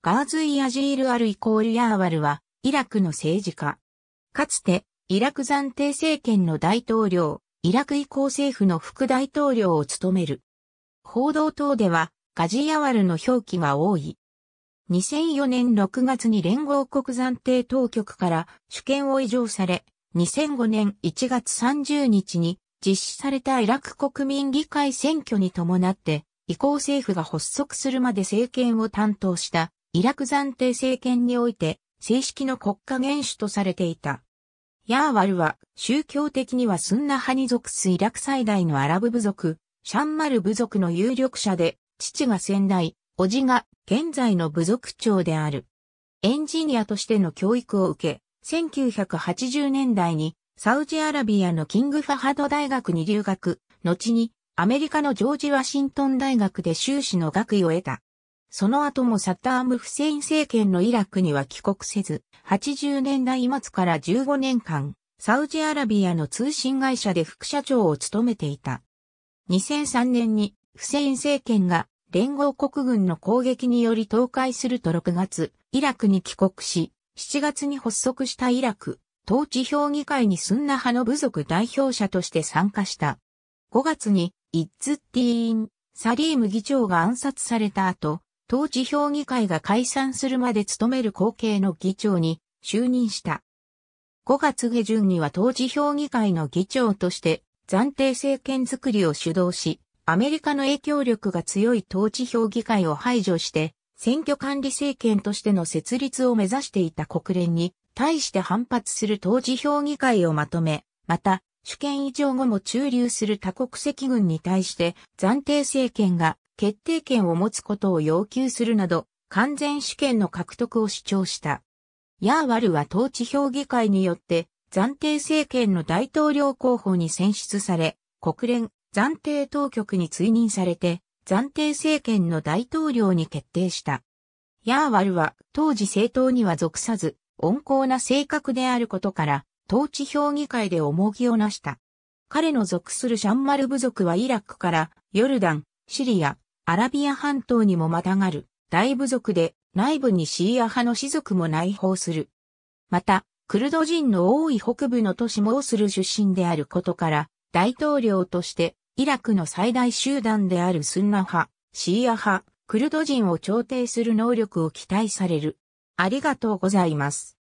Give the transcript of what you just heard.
ガーズイ・アジール・アル・イコール・ヤーワルは、イラクの政治家。かつて、イラク暫定政権の大統領、イラク移行政府の副大統領を務める。報道等では、ガジヤワルの表記が多い。2004年6月に連合国暫定当局から主権を移譲され、2005年1月30日に実施されたイラク国民議会選挙に伴って、移行政府が発足するまで政権を担当したイラク暫定政権において正式の国家元首とされていた。ヤーワルは宗教的にはスンナ派に属すイラク最大のアラブ部族、シャンマル部族の有力者で、父が先代、叔父が現在の部族長である。エンジニアとしての教育を受け、1980年代にサウジアラビアのキングファハド大学に留学、後にアメリカのジョージ・ワシントン大学で修士の学位を得た。その後もサッターム・フセイン政権のイラクには帰国せず、80年代末から15年間、サウジアラビアの通信会社で副社長を務めていた。2003年にフセイン政権が連合国軍の攻撃により倒壊すると6月、イラクに帰国し、7月に発足したイラク、統治評議会にスンナ派の部族代表者として参加した。5月に、イッツティーン、サリーム議長が暗殺された後、当地評議会が解散するまで務める後継の議長に就任した。5月下旬には当時評議会の議長として暫定政権づくりを主導し、アメリカの影響力が強い統治評議会を排除して、選挙管理政権としての設立を目指していた国連に対して反発する当時評議会をまとめ、また、主権以上後も駐留する多国籍軍に対して暫定政権が決定権を持つことを要求するなど、完全主権の獲得を主張した。ヤーワルは統治評議会によって暫定政権の大統領候補に選出され、国連暫定当局に追認されて暫定政権の大統領に決定した。ヤーワルは当時政党には属さず、温厚な性格であることから、統治評議会で重きをなした。彼の属するシャンマル部族はイラクからヨルダン、シリア、アラビア半島にもまたがる、大部族で、内部にシーア派の士族も内包する。また、クルド人の多い北部の都市モースル出身であることから、大統領として、イラクの最大集団であるスンナ派、シーア派、クルド人を調停する能力を期待される。ありがとうございます。